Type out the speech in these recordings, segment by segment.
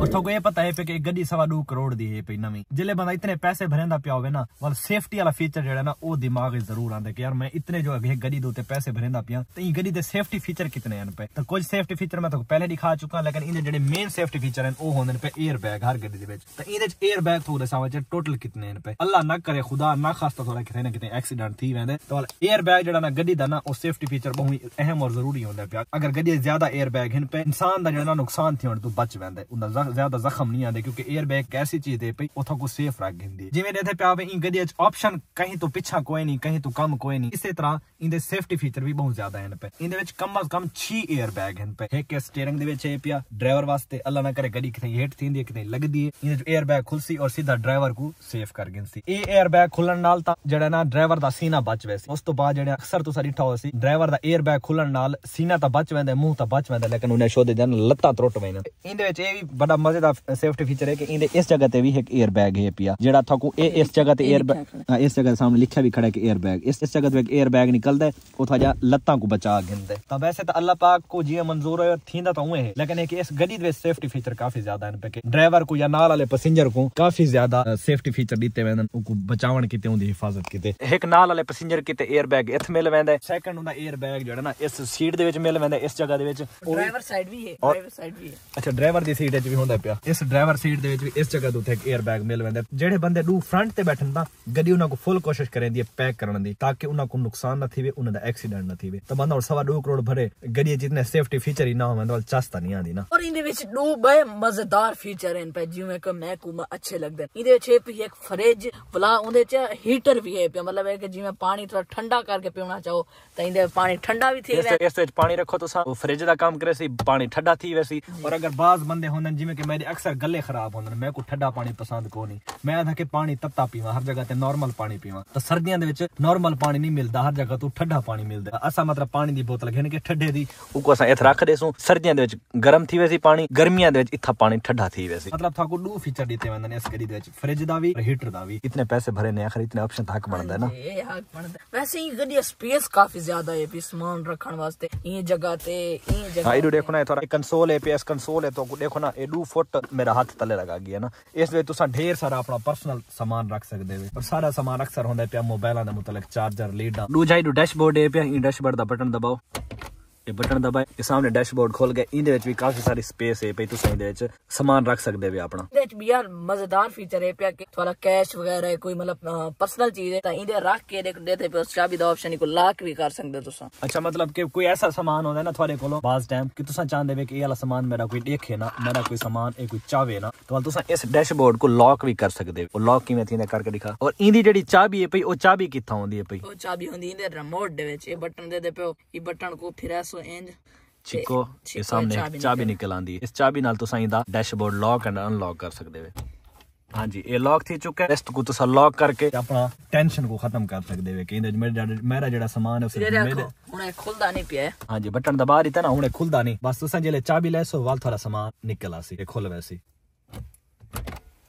उसको तो ये पता है कि गड्डी सवा दो करोड़ दी है नवी जिले बंदा इतने पैसे भरेंदा पिया होवे ना वाल सेफ्टी वाला फीचर जेड़ा ना वो दिमाग जरूर आंदा कि यार मैं इतने जो है गड्डी दो पैसे भरेंदा पिया तो गड्डी दे सेफ्टी फीचर कितने हैं पे तो कुछ सेफ्टी फीचर मैं तो पहले दिखा चुका लेकिन इन जेडे मेन सेफ्टी फीचर हैं वो होंदे पे एयर बैग हर गड्डी दे तो इन एयर बैग थोड़े सावा जे टोटल कितने पे अल्लाह ना करे खुदा ना खासा थोड़ा कितने ना कितने एक्सीडेंट थी वेंदे तो वाल एयर बैग जेड़ा ना गड्डी दा ना वो सेफ्टी फीचर बहुत अहम और जरूरी होंगे पिया अगर गड्डी ज्यादा एयर बैग हैं पे इंसान दा जेड़ा नुकसान थी तो बच वेंदे उन ज्यादा जख्म नहीं आते क्योंकि एयर बैग चीज दे पी उथा को सेफ रख गिंदी जिवें देते पे ऑप्शन कहीं तो पीछा कोई नहीं कहीं तो कम कोई नहीं इसी तरह इनके सेफ्टी फीचर भी बहुत ज्यादा हैं पे कम अज कम छह एयर बैग हैं पे एक स्टेयरिंग दे ड्राइवर वास्ते अल्लाह ना करे गड्डी कितनी हेठ थी कितनी लगदी है इन एयर बैग खुलसी और सीधा ड्राइवर को सेफ कर गिंदी ए एयर बैग खुलन नाल ड्राइवर दा सीना बच वैसे उस तो बाद जड़ा अक्सर तुसा डिठा होसी ड्राइवर दा एयर बैग खुलन सीना ता बच वेंदा मुंह तो बच वेंदा लेकिन उन्हें शोधे जन लत्ता त्रुट वेंदा इन दे विच ए बड़ा मजेदार सेफ्टी फीचर है कि इंदे इस जगह ते भी एक एयर बैग है पिया जेड़ा था को ए इस जगह ते एयर बैग इस जगह सामने लिखा भी खड़ा है कि एयर बैग इस इस जगह ते एयर बैग निकलदा है ओ था जा लत्ता को बचा गिनदे तो वैसे तो अल्लाह पाक को जी मंजूर है थींदा तो हुए है लेकिन एक इस गड्डी दे सेफ्टी फीचर काफी ज्यादा है पे ड्राइवर को या नाल वाले पैसेंजर को काफी ज्यादा सेफ्टी फीचर दीते वेंदन उनको बचावन किते उंदी हिफाजत किते एक नाल वाले पैसेंजर किते एयर बैग इत मिल वेंदा है सेकंड उंदा एयर बैग जेड़ा ना इस सीट दे विच मिल वेंदा इस जगह दे विच ड्राइवर साइड भी है ड्राइवर साइड भी है अच्छा ड्राइवर दी सीट च भी ਹੁੰਦਾ ਪਿਆ ਇਸ ਡਰਾਈਵਰ ਸੀਟ ਦੇ ਵਿੱਚ ਵੀ ਇਸ ਜਗ੍ਹਾ ਦੇ ਉੱਤੇ ਇੱਕ 에ਅਰ ਬੈਗ ਮਿਲ ਵੰਦਾ ਜਿਹੜੇ ਬੰਦੇ ਨੂੰ ਫਰੰਟ ਤੇ ਬੈਠਣ ਦਾ ਗੱਡੀ ਉਹਨਾਂ ਕੋ ਫੁੱਲ ਕੋਸ਼ਿਸ਼ ਕਰਨ ਦੀ ਪੈਕ ਕਰਨ ਦੀ ਤਾਂ ਕਿ ਉਹਨਾਂ ਕੋ ਨੁਕਸਾਨ ਨਾ ਥੀਵੇ ਉਹਨਾਂ ਦਾ ਐਕਸੀਡੈਂਟ ਨਾ ਥੀਵੇ ਤਾਂ ਬੰਦਾ ਹੋਰ ਸਵਾ 2 ਕਰੋੜ ਭਰੇ ਗੱਡੀ ਜਿੰਨੇ ਸੇਫਟੀ ਫੀਚਰ ਹੀ ਨਾ ਹੋਣ ਵਾਲ ਚਸਤਾ ਨਹੀਂ ਆਂਦੀ ਨਾ ਔਰ ਇਹਦੇ ਵਿੱਚ ਦੋ ਬੜੇ ਮਜ਼ੇਦਾਰ ਫੀਚਰ ਹਨ ਪੈ ਜਿਵੇਂ ਕਿ ਮੈਂ ਕੁਮਾ ਅੱਛੇ ਲੱਗਦੇ ਇਹਦੇ ਵਿੱਚ ਵੀ ਇੱਕ ਫ੍ਰਿਜ ਬਲਾ ਉਹਦੇ ਚ ਹੀਟਰ ਵੀ ਹੈ ਪਿਆ ਮਤਲਬ ਹੈ ਕਿ ਜਿਵੇਂ ਪਾਣੀ ਥੋੜਾ ਠੰਡਾ ਕਰਕੇ ਪੀਉਣਾ ਚਾਹੋ ਤਾਂ ਇਹਦੇ ਪਾਣੀ ਠੰਡਾ ਵੀ ਥੀ ਇਸ ਵਿੱਚ ਪਾਣੀ ਰੱਖੋ ਤੁਸੀਂ ਫ੍ਰਿਜ ਦਾ ਕੰਮ ਕਰੇ ਸੀ ਪਾਣੀ ਠੰਡਾ ਥੀ ਵੈਸੀ ਔਰ ਅਗਰ ਬਾਜ਼ ਬੰਦੇ ਹੁੰਦੇ ਜਿਵੇਂ કે મેં આયે અક્ષર ગлле ખરાબ હોને મે કો ઠડા પાણી પસંદ કોની મેં આ તા કે પાણી તપતા પીવા હર જગહ તે નોર્મલ પાણી પીવા તો સરદિયા દે وچ નોર્મલ પાણી નહીં મિલદા હર જગહ તો ઠડા પાણી મિલદા અસા મતલબ પાણી ની બોટલ કેને ઠઢે દી ઉકો અસા ઇત રાખ દેસુ સરદિયા દે وچ ગરમ થી વેસી પાણી ગરમીયા દે وچ ઇઠા પાણી ઠઢા થી વેસી મતલબ થા કો 2 ફીચર દેતે વેન અસ કરી દે ફ્રિજ દા વી હીટર દા વી ઇતને પૈસે ભરે નયા ખરીતને ઓપ્શન થક બણદા ના એ આક બણદા વેસે હી ગડિયા સ્પેસ કાફી જ્યાદા હે પીસમાન રાખન વાસ્તે ઇ જગ્યા તે ઇ જગ્યા તે આય દેખના થોરા કન્સોલ હે પીસ કન્સોલ હે તો દેખો ના એ 2 ਫੁੱਟ ਮੇਰਾ ਹੱਥ ਥੱਲੇ ਲਗਾ ਗਿਆ ਨਾ ਇਸ ਵਿੱਚ ਤੁਸੀਂ ਢੇਰ ਸਾਰਾ ਆਪਣਾ ਪਰਸਨਲ ਸਮਾਨ ਰੱਖ ਸਕਦੇ ਹੋ ਪਰ ਸਾਰਾ ਸਮਾਨ ਅਕਸਰ ਹੁੰਦਾ ਪਿਆ ਮੋਬਾਈਲਾਂ ਦੇ ਮੁਤਲਕ ਚਾਰਜਰ ਲੀਡਾਂ ਦੂਜਾ ਹੀ ਡੈਸ਼ਬੋਰਡ ਹੈ ਪਿਆ ਇਹ ਡੈਸ਼ਬੋਰਡ ਦਾ ਬਟਨ ਦਬਾਓ ਇਹ ਬਟਨ ਦਬਾਏ ਤੇ ਸਾਹਮਣੇ ਡੈਸ਼ਬੋਰਡ ਖੁੱਲ ਗਿਆ ਇਹਦੇ ਵਿੱਚ ਵੀ ਕਾਫੀ ਸਾਰੀ ਸਪੇਸ ਹੈ ਪਈ ਤੁਸੀਂ ਇਹਦੇ ਵਿੱਚ ਸਮਾਨ ਰੱਖ ਸਕਦੇ ਹੋ ਆਪਣਾ ਇਹਦੇ ਵਿੱਚ ਵੀ ਯਾਰ ਮਜ਼ੇਦਾਰ ਫੀਚਰ ਹੈ ਪਿਆ ਕਿ ਤੁਹਾਡਾ ਕੈਸ਼ ਵਗੈਰਾ ਕੋਈ ਮਤਲਬ ਪਰਸਨਲ ਚੀਜ਼ ਹੈ ਤਾਂ ਇਹਦੇ ਰੱਖ ਕੇ ਦੇਖ ਦੇਤੇ ਪਰ ਚਾਬੀ ਦਾ ਆਪਸ਼ਨ ਕੋ ਲਾਕ ਵੀ ਕਰ ਸਕਦੇ ਹੋ ਤੁਸੀਂ ਅੱਛਾ ਮਤਲਬ ਕਿ ਕੋਈ ਐਸਾ ਸਮਾਨ ਹੁੰਦਾ ਨਾ ਤੁਹਾਡੇ ਕੋਲੋਂ ਬਾਸ ਟਾਈਮ ਕਿ ਤੁਸੀਂ ਚਾਹੁੰਦੇ ਹੋ ਕਿ ਇਹ ਵਾਲਾ ਸਮਾਨ ਮੇਰਾ ਕੋਈ ਦੇਖੇ ਨਾ ਮੇਰਾ ਕੋਈ ਸਮਾਨ ਇਹ ਕੋਈ ਚਾਵੇ ਨਾ ਤਾਂ ਤੁਸੀਂ ਇਸ ਡੈਸ਼ਬੋਰਡ ਕੋ ਲਾਕ ਵੀ ਕਰ ਸਕਦੇ ਹੋ ਉਹ ਲਾਕ ਕਿਵੇਂ ਥੀਂਦਾ ਕਰਕੇ ਦਿਖਾ ਔਰ ਇਹਦੀ ਜਿਹੜੀ ਚਾਬੀ ਹੈ ਪਈ ਉਹ ਚਾਬੀ ਕਿੱਥੋਂ ਆਉਂਦੀ ਹੈ ਪਈ ਉਹ ਚਾਬੀ ਹੁੰਦੀ ਇਹਦੇ ਰਿਮੋਟ ਦੇ ਵਿੱਚ ਇਹ ਬਟਨ ਦੇ ਦੇ ਪਿਓ ਇਹ ਬਟਨ ਕੋ ਫਿਰ ਐਸ ਆਲਸੋ ਚਿਕੋ ਇਹ ਸਾਹਮਣੇ ਚਾਬੀ ਨਿਕਲ ਆਂਦੀ ਇਸ ਚਾਬੀ ਨਾਲ ਤੁਸੀਂ ਦਾ ਡੈਸ਼ਬੋਰਡ ਲੌਕ ਐਂਡ ਅਨਲੌਕ ਕਰ ਸਕਦੇ ਹੋ ਹਾਂਜੀ ਇਹ ਲੌਕ ਥੀ ਚੁੱਕਾ ਹੈ ਇਸ ਨੂੰ ਤੁਸੀਂ ਲੌਕ ਕਰਕੇ ਆਪਣਾ ਟੈਨਸ਼ਨ ਨੂੰ ਖਤਮ ਕਰ ਸਕਦੇ ਹੋ ਕਹਿੰਦੇ ਮੇਰੇ ਮੇਰਾ ਜਿਹੜਾ ਸਮਾਨ ਹੈ ਉਸ ਮੇਰੇ ਹੁਣ ਇਹ ਖੁੱਲਦਾ ਨਹੀਂ ਪਿਆ ਹਾਂਜੀ ਬਟਨ ਦਬਾ ਦਿੱਤਾ ਨਾ ਹੁਣ ਇਹ ਖੁੱਲਦਾ ਨਹੀਂ ਬਸ ਤੁਸੀਂ ਜਿਹੜੇ ਚਾਬੀ ਲੈ ਸੋ ਵਾਲ ਥੋੜਾ ਸਮਾਨ ਨਿਕਲ ਆਸੀ ਇਹ ਖੁੱਲ ਵੈਸੀ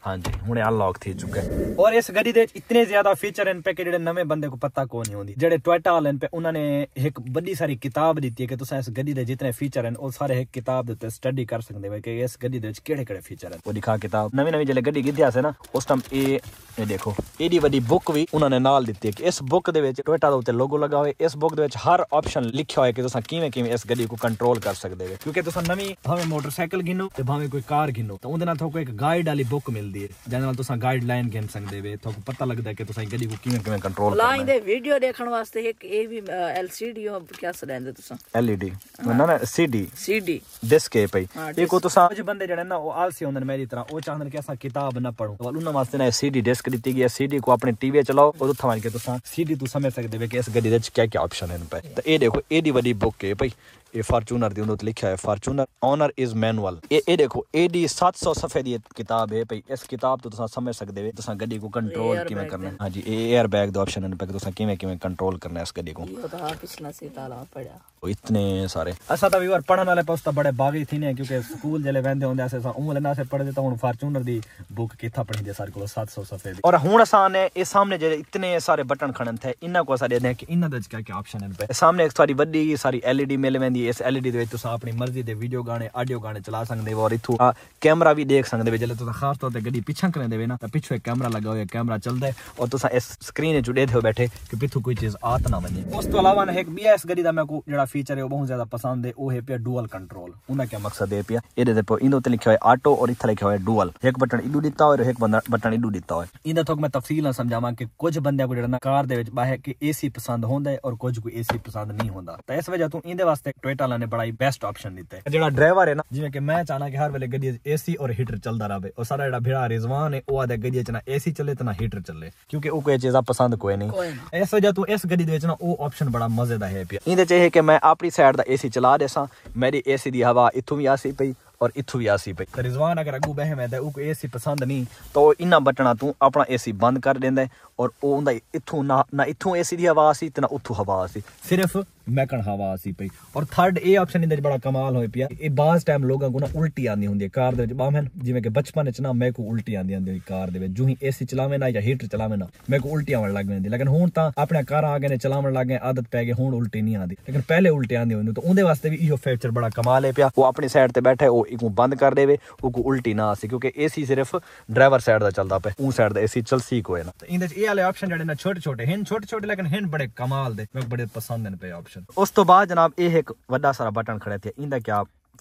ਹਾਂਜੀ ਹੁਣ ਇਹ ਅਨਲੌਕ थे ਚੁੱਕਾ ਹੈ ਔਰ ਇਸ ਗੱਡੀ ਦੇ ਇਤਨੇ ਜ਼ਿਆਦਾ ਫੀਚਰ ਹਨ ਪੇ ਕਿ ਜਿਹੜੇ ਨਵੇਂ ਬੰਦੇ ਕੋ ਪਤਾ ਕੋ ਨਹੀਂ ਹੁੰਦੀ ਜਿਹੜੇ ਟੋਇਟਾ ਵਾਲੇ ਪੇ ਉਹਨਾਂ ਨੇ ਇੱਕ ਵੱਡੀ ਸਾਰੀ ਕਿਤਾਬ ਦਿੱਤੀ ਹੈ ਕਿ ਤੁਸੀਂ ਇਸ ਗੱਡੀ ਦੇ ਜਿਤਨੇ ਫੀਚਰ ਹਨ ਉਹ ਸਾਰੇ ਇੱਕ ਕਿਤਾਬ ਦੇ ਉੱਤੇ ਸਟੱਡੀ ਕਰ ਸਕਦੇ ਹੋ ਕਿ ਇਸ ਗੱਡੀ ਦੇ ਵਿੱਚ ਕਿਹੜੇ ਕਿਹੜੇ ਫੀਚਰ ਹਨ ਉਹ ਦਿਖਾ ਕਿਤਾਬ ਨਵੀਂ ਨਵੀਂ ਜਿਹੜੇ ਗੱਡੀ ਗਿੱਧਿਆ ਆਸੇ ਨਾ ਉਸ ਟਾਈਮ ਇਹ ਇਹ ਦੇਖੋ ਇਹਦੀ ਵੱਡੀ ਬੁੱਕ ਵੀ ਉਹਨਾਂ ਨੇ ਨਾਲ ਦਿੱਤੀ ਹੈ ਕਿ ਇਸ ਬੁੱਕ ਦੇ ਵਿੱਚ ਟੋਇਟਾ ਦੇ ਉੱਤੇ ਲੋਗੋ ਲਗਾ ਹੋਇਆ ਇਸ ਬੁੱਕ ਦੇ ਵਿੱਚ ਹਰ ਆਪਸ਼ਨ ਲਿਖਿਆ ਹੋਇਆ ਕਿ ਤੁਸੀਂ ਕਿਵੇਂ ਕਿਵੇਂ ਇਸ ਗੱਡੀ ਨੂੰ ਕੰਟਰੋਲ ਕਰ ਸਕਦੇ ਹੋ ਕਿਉਂਕਿ ਤੁਸੀਂ ਨਵੀਂ ਭਾਵੇਂ ਮੋਟਰਸਾਈਕਲ ਗਿਨੋ ਤੇ ਭਾਵੇਂ ਕੋਈ ਕਾਰ ਗਿਨੋ ਤਾਂ ਉਹਦੇ ਨਾਲ ਤੁਹਾਨੂੰ ਇੱਕ ਗਾਈਡ ਵਾਲੀ ਬੁੱਕ ਮਿਲਦੀ ਮਿਲਦੀ ਹੈ ਜਿਹਦੇ ਨਾਲ ਤੁਸੀਂ ਗਾਈਡਲਾਈਨ ਗੇਮ ਸੰਗਦੇ ਵੇ ਤੁਹਾਨੂੰ ਪਤਾ ਲੱਗਦਾ ਕਿ ਤੁਸੀਂ ਕਿਹੜੀ ਕੋ ਕਿਵੇਂ ਕਿਵੇਂ ਕੰਟਰੋਲ ਕਰਨਾ ਹੈ ਲਾਈਨ ਦੇ ਵੀਡੀਓ ਦੇਖਣ ਵਾਸਤੇ ਇੱਕ ਇਹ ਵੀ ਐਲਸੀਡੀ ਉਹ ਕਿਆ ਸਲੈਂਦੇ ਤੁਸੀਂ ਐਲਈਡੀ e ਨਾ ਨਾ ਸੀਡੀ ਸੀਡੀ ਡਿਸਕ ਹੈ ਭਾਈ ਇਹ ਕੋ ਤੁਸੀਂ ਕੁਝ ਬੰਦੇ ਜਿਹੜੇ ਨਾ ਉਹ ਆਲਸੀ ਹੁੰਦੇ ਨੇ ਮੇਰੀ ਤਰ੍ਹਾਂ ਉਹ ਚਾਹੁੰਦੇ ਨੇ ਕਿ ਅਸਾਂ ਕਿਤਾਬ ਨਾ ਪੜੋ ਉਹਨਾਂ ਵਾਸਤੇ ਨਾ ਸੀਡੀ ਡਿਸਕ ਦਿੱਤੀ ਗਈ ਹੈ ਸੀਡੀ ਕੋ ਆਪਣੇ ਟੀਵੀ ਚਲਾਓ ਉਹ ਤੁਹਾਨੂੰ ਕੇ ਤੁਸੀਂ ਸੀਡੀ ਤੁਸੀਂ ਸਮਝ ਸਕਦੇ ਵੇ ਕਿ ਇਸ ਗੱਡੀ ਦੇ ਵਿੱਚ ਕੀ ਕੀ ਆਪਸ਼ਨ ਹਨ ਭਾਈ ਤਾਂ ਇਹ ਦੇਖੋ ਇਹਦੀ ਵੱਡੀ ਬੁੱਕ ਹੈ ਭਾਈ ये फार्चूनर दी उन्होंने लिखा है फार्चूनर ऑनर इज मैनुअल ये ये देखो एडी 700 सफे दी किताब है भाई इस किताब तो तुसा समझ सकदे हो तुसा गड्डी को कंट्रोल किवें करना हां जी एयर बैग दा ऑप्शन है पे तुसा किवें किवें कंट्रोल करना है इस गड्डी को ये तो हाँ, पिछला से ताला पड़ा तो इतने सारे असा अच्छा, तो व्यूअर पढ़ने वाले पास तो बड़े बागी थी क्योंकि स्कूल जले वहदे होंगे अस उंगल ना पढ़ते तो हूँ फार्चूनर की बुक कितना पढ़ी सारे को सत्त सौ सफे और हूँ असा ने ये सामने जो इतने सारे बटन खड़न थे इन्हों को असा देने कि इन्होंने क्या क्या ऑप्शन है सामने सारी वी सारी एल ई डी मिल वेंदी इस एल ई डी अपनी मर्जी के वीडियो गाने आडियो गाने चला सकते हो और इतों कैमरा भी देख सकते हो जल्द तुम खास तौर पर गड्डी पिछा करने देवे ना तो पिछले कैमरा लगा हुआ कैमरा चलता है और तुम इस स्क्रीन जुड़े थे बैठे कि पिथू कोई चीज़ आत ना बने उस तो अलावा एक बी एस गड्डी का मैं जो ਫੀਚਰ ਹੈ ਉਹ ਬਹੁਤ ਜ਼ਿਆਦਾ ਪਸੰਦ है ਉਹ ਹੈ ਪਿਆ ਡੂਅਲ ਕੰਟਰੋਲ ਉਹਨਾਂ क्या ਮਕਸਦ ਹੈ ਪਿਆ ਇਹਦੇ ਤੇ ਪੋ ਇਹਦੇ ਉੱਤੇ ਲਿਖਿਆ ਹੋਇਆ ਆਟੋ ਔਰ ਇੱਥੇ ਲਿਖਿਆ ਹੋਇਆ ਡੂਅਲ ਇੱਕ ਬਟਨ ਇਦੂ ਦਿੱਤਾ ਹੋਇਆ ਇੱਕ ਬੰਦਾ ਬਟਨ ਇਦੂ ਦਿੱਤਾ ਹੋਇਆ ਇਹਦਾ ਤੋਂ ਮੈਂ ਤਫਸੀਲ ਨਾਲ ਸਮਝਾਵਾਂ ਕਿ ਕੁਝ ਬੰਦਿਆਂ ਕੋ ਜਿਹੜਾ ਨਾ ਕਾਰ ਦੇ ਵਿੱਚ ਬਾਹਰ ਕਿ ਏਸੀ ਪਸੰਦ ਹੁੰਦਾ ਹੈ ਔਰ ਕੁਝ ਕੋ ਏਸੀ ਪਸੰਦ ਨਹੀਂ ਹੁੰਦਾ ਤਾਂ ਇਸ ਵਜ੍ਹਾ ਤੋਂ ਇਹਦੇ ਵਾਸਤੇ ਟੋਇਟਾ ਵਾਲਿਆਂ ਨੇ ਬੜਾ ਹੀ ਬੈਸਟ ਆਪਸ਼ਨ ਦਿੱਤਾ ਹੈ ਜਿਹੜਾ ਡਰਾਈਵਰ ਹੈ ਨਾ ਜਿਵੇਂ ਕਿ ਮੈਂ ਚਾਹਨਾ ਕਿ ਹਰ ਵੇਲੇ ਗੱਡੀ ਵਿੱਚ ਏਸੀ ਔਰ ਹੀਟਰ ਚੱਲਦਾ ਰਹੇ ਔਰ ਸਾਰਾ ਜਿਹੜਾ ਭਿੜਾ ਰਿਜ਼ਵਾਨ ਹੈ ਉਹ ਆਦੇ ਗੱਡੀ ਵਿੱਚ ਨਾ ਏਸੀ ਚੱਲੇ ਤਾਂ ਨਾ ਹੀਟਰ ਚੱਲੇ ਕਿਉਂਕਿ ਉਹ ਕੋਈ ਚੀਜ਼ਾਂ ਪਸੰਦ ਕੋਈ ਨਹੀਂ ਇਸ ਵਜ੍ਹਾ ਤੋਂ ਇਸ ਗੱਡੀ ਦੇ ਵਿੱਚ ਨਾ ਉਹ ਆਪਸ਼ਨ ਬੜਾ ਮਜ਼ੇਦਾਰ ਹੈ ਪਿਆ ਇਹਦੇ 'ਚ ਇਹ ਕਿ ਮੈਂ ਆਪਣੀ ਸਾਈਡ ਦਾ ਏਸੀ ਚਲਾ ਦੇਸਾਂ ਮੇਰੀ ਏਸੀ ਦੀ ਹਵਾ ਇੱਥੋਂ ਵੀ ਆਸੀ ਪਈ ਔਰ ਇੱਥੋਂ ਵੀ ਆਸੀ ਪਈ ਤੇ ਰਿਜ਼ਵਾਨ ਅਗਰ ਅਗੂ ਬਹਿ ਹੈ ਤਾਂ ਉਹ ਏਸੀ ਪਸੰਦ ਨਹੀਂ ਤਾਂ ਉਹ ਇਨਾ ਬਟਣਾ ਤੂੰ ਆਪਣਾ ਏਸੀ ਬੰਦ ਕਰ ਦਿੰਦਾ ਔਰ ਉਹ ਹੁੰਦਾ ਇੱਥੋਂ ਨਾ ਨਾ ਇੱਥੋਂ ਏਸੀ ਦੀ ਹਵਾ ਆਸੀ ਤੇ ਨਾ ਉੱਥੋਂ ਹਵਾ ਸੀ ਸਿਰਫ ਮੈਕਣ ਹਵਾ ਆਸੀ ਪਈ ਔਰ ਥਰਡ ਇਹ ਆਪਸ਼ਨ ਇਹਦੇ ਵਿੱਚ ਬੜਾ ਕਮਾਲ ਹੋਇਆ ਪਿਆ ਇਹ ਬਾਸ ਟਾਈਮ ਲੋਕਾਂ ਕੋ ਨਾ ਉਲਟੀ ਆਂਦੀ ਹੁੰਦੀ ਹੈ ਕਾਰ ਦੇ ਵਿੱਚ ਬਾਹਮਨ ਜਿਵੇਂ ਕਿ ਬਚਪਨ ਵਿੱਚ ਨਾ ਮੈਂ ਕੋ ਉਲਟੀ ਆਂਦੀ ਹੁੰਦੀ ਕਾਰ ਦੇ ਵਿੱਚ ਜੂ ਹੀ ਏਸੀ ਚਲਾਵੇਂ ਨਾ ਜਾਂ ਹੀਟਰ ਚਲਾਵੇਂ ਨਾ ਮੈਂ ਕੋ ਉਲਟੀ ਆਉਣ ਲੱਗ ਜਾਂਦੀ ਲੇਕਿਨ ਹੁਣ ਤਾਂ ਆਪਣੇ ਕਾਰ ਆ ਗਏ ਨੇ ਚਲਾਉਣ ਲੱਗ ਗਏ ਆਦਤ ਪੈ ਗਈ ਹੁਣ ਉਲਟੀ ਨਹੀਂ ਆਂਦੀ ਲੇਕਿਨ ਪਹਿਲੇ ਉਲਟੀ ਆਂਦੀ ਹੁੰਦੀ ਤਾਂ ਉਹਦੇ ਵਾਸਤੇ ਵੀ ਇਹੋ ਫੀਚਰ ਬੜਾ ਕਮਾਲ ਹੈ ਪਿਆ ਉਹ ਆਪਣੀ ਸਾਈਡ ਤੇ ਬੈਠਾ ਉਹ ਇੱਕ ਨੂੰ ਬੰਦ ਕਰ ਦੇਵੇ ਉਹ ਕੋ ਉਲਟੀ ਨਾ ਆਸੀ ਕਿਉਂਕਿ ਏਸੀ ਸਿਰਫ ਡਰਾਈਵਰ ਸਾਈਡ ਦਾ ਚੱਲਦਾ ਪਿਆ ਉਹ ਸਾਈਡ ਦਾ ਏਸੀ ਚਲ ਸੀਕ ਹੋਏ ਨਾ ਤੇ ਇਹਦੇ ਵਿੱਚ ਇਹ ਵਾਲੇ ਆਪਸ਼ਨ ਜਿਹੜੇ ਨਾ ਛੋਟੇ ਛੋਟੇ ਹਨ ਛੋਟੇ ਛੋਟੇ ਲੇਕਿਨ ਹਨ ਬੜੇ ਕਮਾਲ ਦੇ ਮੈਨੂੰ ਬੜੇ ਪਸੰਦ ਨੇ ਪਏ ਆਪਸ਼ਨ ਆਪਸ਼ਨ ਉਸ ਤੋਂ ਬਾਅਦ ਜਨਾਬ ਇਹ ਇੱਕ ਵੱਡਾ ਸਾਰਾ ਬਟਨ ਖੜਿਆ ਤੇ ਇਹਦਾ ਕੀ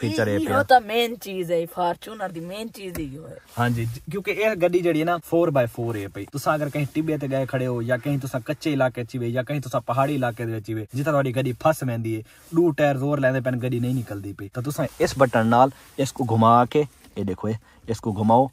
ਫੀਚਰ ਇਹ ਪਿਆ ਤਾਂ ਮੇਨ ਚੀਜ਼ ਹੈ ਫਾਰਚੂਨਰ ਦੀ ਮੇਨ ਚੀਜ਼ ਹੀ ਹੋਏ ਹਾਂਜੀ ਕਿਉਂਕਿ ਇਹ ਗੱਡੀ ਜਿਹੜੀ ਹੈ ਨਾ 4x4 ਹੈ ਭਈ ਤੁਸੀਂ ਅਗਰ ਕਹੀਂ ਟਿੱਬੇ ਤੇ ਗਏ ਖੜੇ ਹੋ ਜਾਂ ਕਹੀਂ ਤੁਸੀਂ ਕੱਚੇ ਇਲਾਕੇ 'ਚ ਵੇ ਜਾਂ ਕਹੀਂ ਤੁਸੀਂ ਪਹਾੜੀ ਇਲਾਕੇ ਦੇ ਵਿੱਚ ਵੇ ਜਿੱਥੇ ਤੁਹਾਡੀ ਗੱਡੀ ਫਸ ਮੈਂਦੀ ਹੈ ਡੂ ਟਾਇਰ ਜ਼ੋਰ ਲੈਂਦੇ ਪੈਣ ਗੱਡੀ ਨਹੀਂ ਨਿਕਲਦੀ ਪਈ ਤਾਂ ਤੁਸੀਂ ਇਸ ਬਟਨ ਨਾਲ ਇਸ ਨੂੰ ਘੁਮਾ ਕੇ ਇਹ ਦੇਖੋ इसको घुमाओ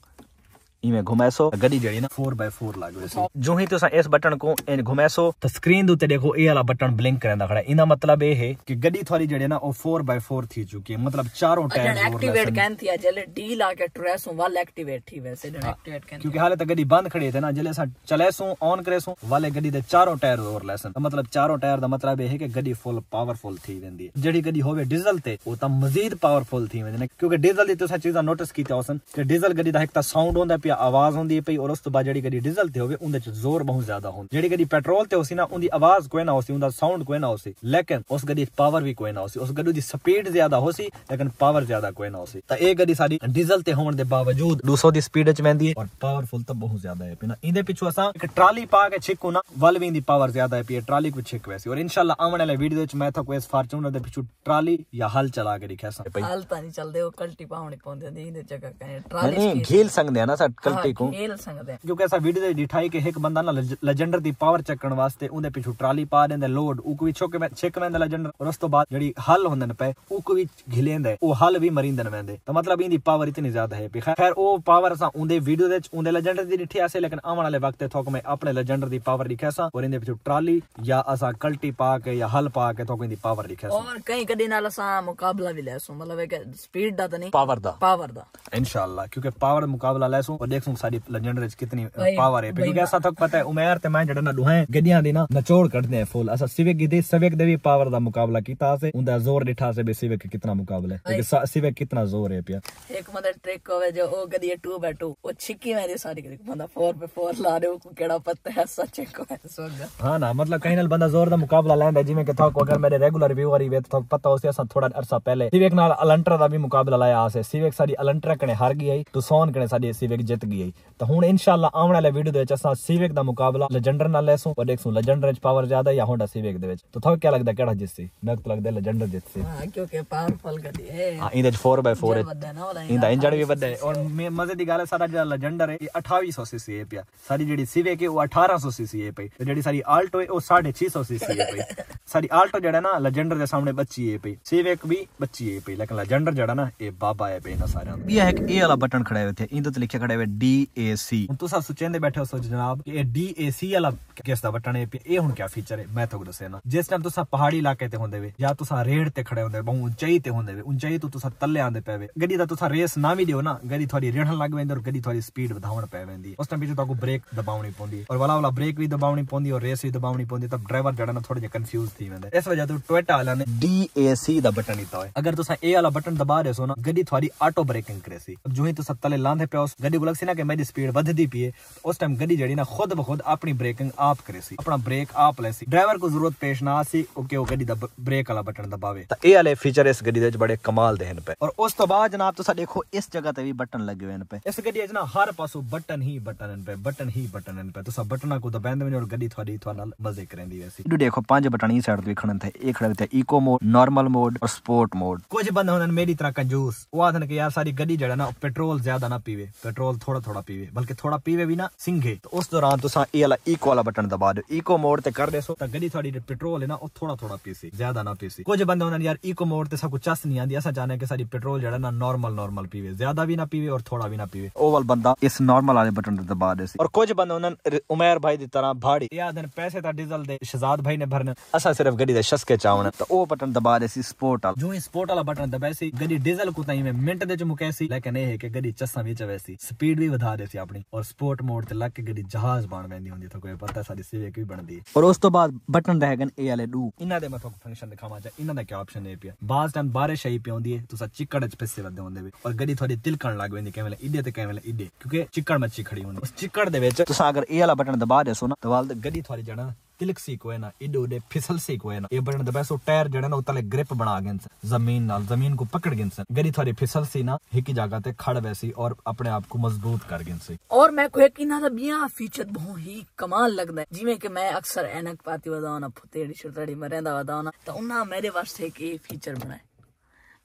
इमें घुमैसो गड्डी जड़ी ना फोर बाय फोर लागो जो ही तुम इस बटन को घुमैसो तो स्क्रीन के देखो ये वाला बटन ब्लिंक करना खड़ा इना मतलब ये है कि गड्डी थोड़ी जड़ी ना वो फोर बाय फोर थी चुकी है मतलब चारों टाइम एक्टिवेट कैन थी जले डी ला के ट्रेस हूं वाल एक्टिवेट थी वैसे जन हाँ। एक्टिवेट कैन क्योंकि हाले त गड्डी बंद खड़ी थे ना जले सा चलेसू ऑन करेसू वाले गड्डी दे चारों टायर और लेसन मतलब चारों टायर दा मतलब ये है कि गड्डी फुल पावरफुल थी वेंदी जड़ी गड्डी होवे डीजल ते ओ ता मजीद पावरफुल थी वेंदी क्योंकि डीजल दी तुसा चीजा नोटिस कीते होसन कि डीजल गड्डी दा एक ता साउंड होंदा ਪਿਆ ਆਵਾਜ਼ ਹੁੰਦੀ ਪਈ ਔਰ ਉਸ ਤੋਂ ਬਾਅਦ ਜਿਹੜੀ ਗੱਡੀ ਡੀਜ਼ਲ ਤੇ ਹੋਵੇ ਉਹਦੇ ਚ ਜ਼ੋਰ ਬਹੁਤ ਜ਼ਿਆਦਾ ਹੁੰਦਾ ਜਿਹੜੀ ਗੱਡੀ ਪੈਟਰੋਲ ਤੇ ਹੋਸੀ ਨਾ ਉਹਦੀ ਆਵਾਜ਼ ਕੋਈ ਨਾ ਹੋਸੀ ਉਹਦਾ ਸਾਊਂਡ ਕੋਈ ਨਾ ਹੋਸੀ ਲੇਕਿਨ ਉਸ ਗੱਡੀ ਦੀ ਪਾਵਰ ਵੀ ਕੋਈ ਨਾ ਹੋਸੀ ਉਸ ਗੱਡੀ ਦੀ ਸਪੀਡ ਜ਼ਿਆਦਾ ਹੋਸੀ ਲੇਕਿਨ ਪਾਵਰ ਜ਼ਿਆਦਾ ਕੋਈ ਨਾ ਹੋਸੀ ਤਾਂ ਇਹ ਗੱਡੀ ਸਾਡੀ ਡੀਜ਼ਲ ਤੇ ਹੋਣ ਦੇ ਬਾਵਜੂਦ 200 ਦੀ ਸਪੀਡ ਚ ਵੈਂਦੀ ਹੈ ਔਰ ਪਾਵਰਫੁਲ ਤਾਂ ਬਹੁਤ ਜ਼ਿਆਦਾ ਹੈ ਪਿਨਾ ਇਹਦੇ ਪਿੱਛੋਂ ਅਸਾਂ ਇੱਕ ਟਰਾਲੀ ਪਾ ਕੇ ਛਿੱਕੂ ਨਾ ਵਲਵਿੰਗ ਦੀ ਪਾਵਰ ਜ਼ਿਆਦਾ ਹੈ ਪੀ ਟਰਾਲੀ ਕੋ ਛਿੱਕ ਵੈਸੀ ਔਰ ਇਨਸ਼ਾਅੱਲਾ ਆਉਣ ਵਾਲੇ ਵੀਡੀਓ ਵਿੱਚ ਮੈਂ ਤੁਹਾਨੂੰ ਇਸ ਫਾਰਚੂਨਰ ਦੇ ਪਿੱਛੋਂ ਟਰਾਲੀ ਜਾਂ ਹਲ ਚਲਾ ਕੇ ਦਿਖਾਸਾਂ ਹਲ ਤਾਂ ਨਹੀਂ ਚੱਲਦੇ ਉਹ ਕਲਟੀ ਪਾਉਣੇ ਪਾਉਂਦੇ ਨੇ ਇਹਦੇ ਜਗ੍ਹਾ ਕਹਿੰਦੇ ਟਰਾਲੀ ਨਹੀਂ ਘੇਲ ਸਕਦੇ ਆ ਨਾ ਸਾ ਗਲਤੀ ਕੋ ਖੇਲ ਸੰਗਦੇ ਜੋ ਕਿ ਅਸਾਂ ਵੀਡੀਓ ਦੇ ਡਿਠਾਈ ਕਿ ਇੱਕ ਬੰਦਾ ਨਾ ਲੈਜੈਂਡਰ ਦੀ ਪਾਵਰ ਚੱਕਣ ਵਾਸਤੇ ਉਹਦੇ ਪਿੱਛੇ ਟਰਾਲੀ ਪਾ ਦਿੰਦੇ ਲੋਡ ਉਹ ਕੋਈ ਛੋਕੇ ਮੈਂ ਛੇਕ ਮੈਂ ਲੈਜੈਂਡਰ ਉਸ ਤੋਂ ਬਾਅਦ ਜਿਹੜੀ ਹੱਲ ਹੁੰਦੇ ਨੇ ਪਏ ਉਹ ਕੋਈ ਘਿਲੇਂਦੇ ਉਹ ਹੱਲ ਵੀ ਮਰੀਂਦਨ ਵੈਂਦੇ ਤਾਂ ਮਤਲਬ ਇਹਦੀ ਪਾਵਰ ਇਤਨੀ ਜ਼ਿਆਦਾ ਹੈ ਖੈਰ ਉਹ ਪਾਵਰ ਅਸਾਂ ਉਹਦੇ ਵੀਡੀਓ ਦੇ ਵਿੱਚ ਉਹਦੇ ਲੈਜੈਂਡਰ ਦੀ ਦਿਖੀ ਆਸੇ ਲੇਕਿਨ ਆਉਣ ਵਾਲੇ ਵਕਤ ਤੇ ਥੋਕ ਮੈਂ ਆਪਣੇ ਲੈਜੈਂਡਰ ਦੀ ਪਾਵਰ ਲਿਖਿਆ ਸਾਂ ਔਰ ਇਹਦੇ ਪਿੱਛੇ ਟਰਾਲੀ ਜਾਂ ਅਸਾਂ ਕਲਟੀ ਪਾ ਕੇ ਜਾਂ ਹੱਲ ਪਾ ਕੇ ਥੋਕ ਇਹਦੀ ਪਾਵਰ ਲਿਖਿਆ ਸਾਂ ਔਰ ਕਈ ਕਦੇ ਨਾਲ ਅਸਾਂ ਮੁਕਾਬਲਾ ਵੀ ਲੈਸੋ ਮਤਲਬ ਕਿ ਸਪੀਡ ਦਾ ਤਾਂ ਨਹੀਂ ਪਾਵਰ ਦਾ ਪਾਵਰ ਦਾ ਇਨਸ਼ਾਅੱਲਾ ਕਿਉਂਕਿ ਪਾਵਰ ਮੁਕਾਬਲਾ ਲੈਸੂ ਦੇਖੋ ਸਾਡੀ ਲੈਜੈਂਡ ਵਿੱਚ ਕਿੰਨੀ ਪਾਵਰ ਹੈ ਠੀਕ ਹੈ ਸਾ ਤੱਕ ਪਤਾ ਹੈ ਉਮਰ ਤੇ ਮੈਂ ਜਿਹੜਾ ਨਾ ਲੁਹਾਂ ਗੱਡੀਆਂ ਦੀ ਨਾ ਨਚੋੜ ਕੱਢਦੇ ਆ ਫੁੱਲ ਅਸਾ ਸਿਵਿਕ ਦੀ ਸਿਵਿਕ ਦੇ ਵੀ ਪਾਵਰ ਦਾ ਮੁਕਾਬਲਾ ਕੀਤਾ ਸੇ ਉਹਦਾ ਜ਼ੋਰ ਡਿਠਾ ਸੇ ਬੇ ਸਿਵਿਕ ਕਿੰਨਾ ਮੁਕਾਬਲਾ ਹੈ ਕਿ ਸਿਵਿਕ ਕਿੰਨਾ ਜ਼ੋਰ ਹੈ ਪਿਆ ਇੱਕ ਮਦਰ ਟ੍ਰਿਕ ਹੋਵੇ ਜੋ ਉਹ ਗੱਡੀ 2x2 ਉਹ ਛਿੱਕੀ ਮਾਰੀ ਸਾਰੀ ਗੱਡੀ ਬੰਦਾ 4x4 ਲਾ ਰਿਹਾ ਉਹ ਕਿਹੜਾ ਪਤਾ ਹੈ ਸੱਚੇ ਕੋ ਸੋਗਾ ਹਾਂ ਨਾ ਮਤਲਬ ਕਹੀਂ ਨਾਲ ਬੰਦਾ ਜ਼ੋਰ ਦਾ ਮੁਕਾਬਲਾ ਲੈਂਦਾ ਜਿਵੇਂ ਕਿ ਤੁਹਾਨੂੰ ਅਗਰ ਮੇਰੇ ਰੈਗੂਲਰ ਵਿਊਅਰ ਹੀ ਵੇ ਤਾਂ ਪਤਾ ਹੋਸੇ ਅਸਾਂ ਥੋੜਾ ਅਰਸਾ ਪਹਿਲੇ ਸਿਵਿਕ ਨਾਲ ਅਲੰਟਰਾ ਦਾ ਵੀ ਮੁਕਾਬਲਾ ਲਾਇਆ ਆਸੇ ਸਿਵਿਕ ਸਾਡੀ ਅਲੰਟਰਾ ਕਨੇ ਹਾਰ ਗਈ ਹੈ ਤੁਸਾਨ ਕਨੇ ਸਾਡੀ ਸਿਵਿਕ ਜਿੱਤ ਜਿੱਤ ਗਈ ਤਾਂ ਹੁਣ ਇਨਸ਼ਾਅੱਲਾ ਆਉਣ ਵਾਲੇ ਵੀਡੀਓ ਦੇ ਵਿੱਚ ਅਸਾਂ ਸੀਵੇਕ ਦਾ ਮੁਕਾਬਲਾ ਲੈਜੈਂਡਰ ਨਾਲ ਲੈਸੋਂ ਪਰ ਦੇਖਸੋਂ ਲੈਜੈਂਡਰ 'ਚ ਪਾਵਰ ਜ਼ਿਆਦਾ ਜਾਂ ਹੋਂਡਾ ਸੀਵੇਕ ਦੇ ਵਿੱਚ ਤਾਂ ਤੁਹਾਨੂੰ ਕੀ ਲੱਗਦਾ ਕਿਹੜਾ ਜਿੱਤਸੀ ਮੈਨੂੰ ਤਾਂ ਲੱਗਦਾ ਲੈਜੈਂਡਰ ਜਿੱਤਸੀ ਹਾਂ ਕਿਉਂਕਿ ਪਾਵਰਫੁਲ ਗੱਡੀ ਹੈ ਹਾਂ ਇਹਦੇ 'ਚ 4x4 ਹੈ ਇਹਦਾ ਇੰਜਣ ਵੀ ਵੱਡਾ ਹੈ ਔਰ ਮਜ਼ੇ ਦੀ ਗੱਲ ਹੈ ਸਾਡਾ ਜਿਹੜਾ ਲੈਜੈਂਡਰ ਹੈ ਇਹ 2800 ਸੀਸੀ ਹੈ ਪਿਆ ਸਾਡੀ ਜਿਹੜੀ ਸੀਵੇਕ ਹੈ ਉਹ 1800 ਸੀਸੀ ਹੈ ਪਈ ਤੇ ਜਿਹੜੀ ਸਾਡੀ ਆਲਟੋ ਹੈ ਉਹ 650 ਸੀਸੀ ਹੈ ਪਈ ਸਾਡੀ ਆਲਟੋ ਜਿਹੜਾ ਨਾ ਲੈਜੈਂਡਰ ਦੇ ਸਾਹਮਣੇ ਬੱਚੀ ਹੈ ਪਈ ਸੀਵੇਕ ਵੀ ਬੱਚੀ ਹੈ ਪਈ ਲੇਕਿਨ ਲੈਜੈਂਡਰ ਜਿਹੜਾ ਨਾ ਇਹ ਬਾਬਾ ਹੈ ਪਈ ਨਾ ਸਾਰਿਆਂ ਦਾ ਇਹ ਹੈ ਕਿ ਇਹ ਵਾਲਾ ਬਟਨ ਖੜਾ ਹੋਇਆ ਇੱਥੇ ਇਹਦੇ ਤੇ ਲਿਖਿਆ ਖੜਾ ਹੋਇਆ DAC ਹੁਣ ਤੁਸੀਂ ਸੋਚਦੇ ਬੈਠੇ ਹੋ ਸੋ ਜਨਾਬ ਕਿ ਇਹ DAC ਵਾਲਾ ਕਿਸ ਦਾ ਬਟਨ ਹੈ ਇਹ ਹੁਣ ਕੀ ਫੀਚਰ ਹੈ ਮੈਂ ਤੁਹਾਨੂੰ ਦੱਸਿਆ ਜਿਸ ਟਾਈਮ ਤੁਸੀਂ ਪਹਾੜੀ ਇਲਾਕੇ ਤੇ ਹੁੰਦੇ ਵੇ ਜਾਂ ਤੁਸੀਂ ਰੇਡ ਤੇ ਖੜੇ ਹੁੰਦੇ ਬਹੁਤ ਉੱਚਾਈ ਤੇ ਹੁੰਦੇ ਵੇ ਉੱਚਾਈ ਤੋਂ ਤੁਸੀਂ ਤੱਲੇ ਆਂਦੇ ਪੈਵੇ ਗੱਡੀ ਦਾ ਤੁਸੀਂ ਰੇਸ ਨਾ ਵੀ ਦਿਓ ਨਾ ਗੱਡੀ ਤੁਹਾਡੀ ਰੇੜਨ ਲੱਗ ਪੈਂਦੀ ਔਰ ਗੱਡੀ ਤੁਹਾਡੀ ਸਪੀਡ ਵਧਾਉਣ ਪੈ ਜਾਂਦੀ ਉਸ ਟਾਈਮ ਵਿੱਚ ਤੁਹਾਨੂੰ ਬ੍ਰੇਕ ਦਬਾਉਣੀ ਪੈਂਦੀ ਔਰ ਵਾਲਾ ਵਾਲਾ ਬ੍ਰੇਕ ਵੀ ਦਬਾਉਣੀ ਪੈਂਦੀ ਔਰ ਰੇਸ ਵੀ ਦਬਾਉਣੀ ਪੈਂਦੀ ਤਾਂ ਡਰਾਈਵਰ ਜਿਹੜਾ ਨਾ ਥੋੜਾ ਜਿਹਾ ਕਨਫਿਊਜ਼ ਥੀ ਜਾਂਦਾ ਇਸ ਵਜ੍ਹਾ ਤੋਂ ਟੋਇਟਾ ਵਾਲਾ ਨੇ ਸੀ ਦਾ ਬਟਨ ਦਿੱਤਾ ਹੋਇਆ ਅਗਰ ਤੁਸੀਂ ਇਹ ਵਾਲਾ ਬਟਨ ਦਬਾ ਰਹੇ ਹੋ ਨਾ ਗੱਡੀ ਤੁਹਾਡੀ ਆਟੋ ਬ੍ਰੇਕਿੰਗ ਕਰੇਸੀ ਜੋ ਹੀ ਤੁਸੀਂ ਤੱਲੇ ਲਾਂਦੇ ਪਿਓ ਗੱਡੀ ਕੋਲ ਸੀ ਨਾ ਕਿ ਮੇਰੀ ਸਪੀਡ ਵਧਦੀ ਪਈ ਉਸ ਟਾਈਮ ਗੱਡੀ ਜਿਹੜੀ ਨਾ ਖੁਦ ਬਖੁਦ ਆਪਣੀ ਬ੍ਰੇਕਿੰਗ ਆਪ ਕਰੇ ਸੀ ਆਪਣਾ ਬ੍ਰੇਕ ਆਪ ਲੈ ਸੀ ਡਰਾਈਵਰ ਕੋ ਜ਼ਰੂਰਤ ਪੇਸ਼ ਨਾ ਸੀ ਉਹ ਕਿ ਉਹ ਗੱਡੀ ਦਾ ਬ੍ਰੇਕ ਵਾਲਾ ਬਟਨ ਦਬਾਵੇ ਤਾਂ ਇਹ ਵਾਲੇ ਫੀਚਰ ਇਸ ਗੱਡੀ ਦੇ ਵਿੱਚ ਬੜੇ ਕਮਾਲ ਦੇ ਹਨ ਪਏ ਔਰ ਉਸ ਤੋਂ ਬਾਅਦ ਜਨਾਬ ਤੁਸੀਂ ਦੇਖੋ ਇਸ ਜਗ੍ਹਾ ਤੇ ਵੀ ਬਟਨ ਲੱਗੇ ਹੋਏ ਹਨ ਪਏ ਇਸ ਗੱਡੀ ਵਿੱਚ ਨਾ ਹਰ ਪਾਸੋਂ ਬਟਨ ਹੀ ਬਟਨ ਹਨ ਪਏ ਬਟਨ ਹੀ ਬਟਨ ਹਨ ਪਏ ਤੁਸੀਂ ਬਟਨਾਂ ਕੋ ਦਬਾਉਂਦੇ ਹੋ ਔਰ ਗੱਡੀ ਤੁਹਾਡੀ ਤੁਹਾਡਾ ਨਾਲ ਮਜ਼ੇ ਕਰਦੀ ਹੈ ਸੀ ਦੇਖੋ ਪੰਜ ਬਟਨ ਹੀ ਸਾਈਡ ਤੇ ਵੇਖਣ ਤੇ ਇਹ ਖੜਾ ਤੇ ਇਕੋ ਮੋਡ ਨਾਰਮਲ ਮੋਡ ਔਰ ਸਪੋਰਟ ਮੋਡ ਕੁਝ ਬੰਦੇ ਹੁੰਦੇ ਨੇ ਮੇਰੀ ਤਰ੍ਹਾਂ ਕੰਜੂਸ ਉਹ ਆਖਣ ਕਿ ਯਾਰ ਸਾਡੀ ਗੱਡੀ ਜਿਹੜਾ ਨਾ ਪੈਟਰੋਲ ਜ਼ਿਆਦਾ ਨਾ ਪੀਵੇ ਪੈਟਰੋਲ ਥੋੜਾ ਥੋੜਾ ਪੀਵੇ ਬਲਕਿ ਥੋੜਾ ਪੀਵੇ ਵੀ ਨਾ ਸਿੰਘੇ ਤੇ ਉਸ ਦੌਰਾਨ ਤੁਸੀਂ ਇਹ ਵਾਲਾ ਈਕੋ ਵਾਲਾ ਬਟਨ ਦਬਾ ਦਿਓ ਈਕੋ ਮੋਡ ਤੇ ਕਰ ਦੇਸੋ ਤਾਂ ਗੱਡੀ ਤੁਹਾਡੀ ਪੈਟਰੋਲ ਹੈ ਨਾ ਉਹ ਥੋੜਾ ਥੋੜਾ ਪੀਸੀ ਜ਼ਿਆਦਾ ਨਾ ਪੀਸੀ ਕੁਝ ਬੰਦੇ ਉਹਨਾਂ ਯਾਰ ਈਕੋ ਮੋਡ ਤੇ ਸਭ ਕੁਝ ਚਸ ਨਹੀਂ ਆਂਦੀ ਅਸਾਂ ਜਾਣੇ ਕਿ ਸਾਡੀ ਪੈਟਰੋਲ ਜਿਹੜਾ ਨਾ ਨਾਰਮਲ ਨਾਰਮਲ ਪੀਵੇ ਜ਼ਿਆਦਾ ਵੀ ਨਾ ਪੀਵੇ ਔਰ ਥੋੜਾ ਵੀ ਨਾ ਪੀਵੇ ਉਹ ਵਾਲ ਬੰਦਾ ਇਸ ਨਾਰਮਲ ਵਾਲੇ ਬਟਨ ਤੇ ਦਬਾ ਦੇ ਸੀ ਔਰ ਕੁਝ ਬੰਦੇ ਉਹਨਾਂ ਉਮਰ ਭਾਈ ਦੀ ਤਰ੍ਹਾਂ ਭਾੜੀ ਯਾਦ ਨੇ ਪੈਸੇ ਤਾਂ ਡੀਜ਼ਲ ਦੇ ਸ਼ਹਜ਼ਾਦ ਭਾਈ ਨੇ ਭਰਨੇ ਅਸਾਂ ਸਿਰਫ ਗੱਡੀ ਦੇ ਸ਼ਸਕੇ ਚਾਵਣ ਤਾਂ ਉਹ ਬਟਨ ਦਬਾ ਦੇ ਸੀ ਸਪੋਰਟ ਵਾਲਾ ਜੋ ਇਹ ਸਪੋਰਟ ਵਾਲਾ ਬਟਨ ਦਬਾਇਆ ਸੀ ਗੱਡੀ ਡੀਜ਼ਲ ਕੁਤਾਈ ਵਿੱਚ ਮਿੰਟ ਦੇ ਚ ਮੁਕੈਸੀ ਲੇਕਿਨ ਇਹ ਹੈ ਕਿ ਗੱਡੀ ਚਸਾਂ ਵਿੱਚ ਵੈਸੀ ਸਪੀਡ ਸਪੀਡ ਵੀ ਵਧਾ ਦੇ ਸੀ ਆਪਣੀ ਔਰ ਸਪੋਰਟ ਮੋਡ ਤੇ ਲੱਗ ਕੇ ਗੱਡੀ ਜਹਾਜ਼ ਬਣ ਜਾਂਦੀ ਹੁੰਦੀ ਤਾਂ ਕੋਈ ਪਤਾ ਸਾਡੀ ਸਿਵਿਕ ਵੀ ਬਣਦੀ ਔਰ ਉਸ ਤੋਂ ਬਾਅਦ ਬਟਨ ਰਹਿ ਗਏ ਇਹ ਵਾਲੇ ਡੂ ਇਹਨਾਂ ਦੇ ਮੈਂ ਤੁਹਾਨੂੰ ਫੰਕਸ਼ਨ ਦਿਖਾਵਾਂ ਜਾਂ ਇਹਨਾਂ ਦਾ ਕੀ ਆਪਸ਼ਨ ਹੈ ਪਿਆ ਬਾਸ ਟਾਈਮ ਬਾਰਿਸ਼ ਆਈ ਪਈ ਹੁੰਦੀ ਹੈ ਤੁਸੀਂ ਚਿੱਕੜ ਚ ਪਿੱਸੇ ਵੱਦੇ ਹੁੰਦੇ ਵੀ ਔਰ ਗੱਡੀ ਤੁਹਾਡੀ ਤਿਲਕਣ ਲੱਗ ਜਾਂਦੀ ਕਿਵੇਂ ਇੱਡੇ ਤੇ ਕਿਵੇਂ ਇੱਡੇ ਕਿਉਂਕਿ ਚਿੱਕੜ ਮੱਚੀ ਖੜੀ ਹੁੰਦੀ ਉਸ ਚਿੱਕੜ ਦੇ ਵਿੱਚ ਤੁਸੀਂ ਅਗਰ ਇਹ ਵਾਲਾ ਬਟਨ ਦਬਾ ਦੇਸੋ ਨਾ ਤਾਂ ਵਾਲ ਗੱਡੀ ਤੁਹਾਡੀ ਜਾਣਾ ਤਿਲਕ ਸੀ ਕੋਈ ਨਾ ਇਡੋ ਦੇ ਫਿਸਲ ਸੀ ਕੋਈ ਨਾ ਇਹ ਬੜਨ ਦਬੈ ਸੋ ਟਾਇਰ ਜਿਹੜੇ ਨਾ ਉਤਲੇ ਗ੍ਰਿਪ ਬਣਾ ਗਏ ਸਨ ਜ਼ਮੀਨ ਨਾਲ ਜ਼ਮੀਨ ਕੋ ਪਕੜ ਗਏ ਸਨ ਗਰੀ ਥਾਰੀ ਫਿਸਲ ਸੀ ना एक ही जगह ते खड़ वैसी और अपने आप को मजबूत कर गए सी और मैं को यकीन ना बिया फीचर बहुत ही कमाल लगदा है जिਵੇਂ ਕਿ ਮੈਂ ਅਕਸਰ ਐਨਕ ਪਾਤੀ ਵਦਾਉਣਾ ਫੁੱਤੇੜੀ ਛੜੜੀ ਮਰੇਂਦਾ ਵਦਾਉਣਾ ਤਾਂ ਉਹਨਾਂ ਮੇਰੇ ਵਾਸਤੇ ਇੱਕ ਇਹ ਫੀਚਰ ਬਣਾਇਆ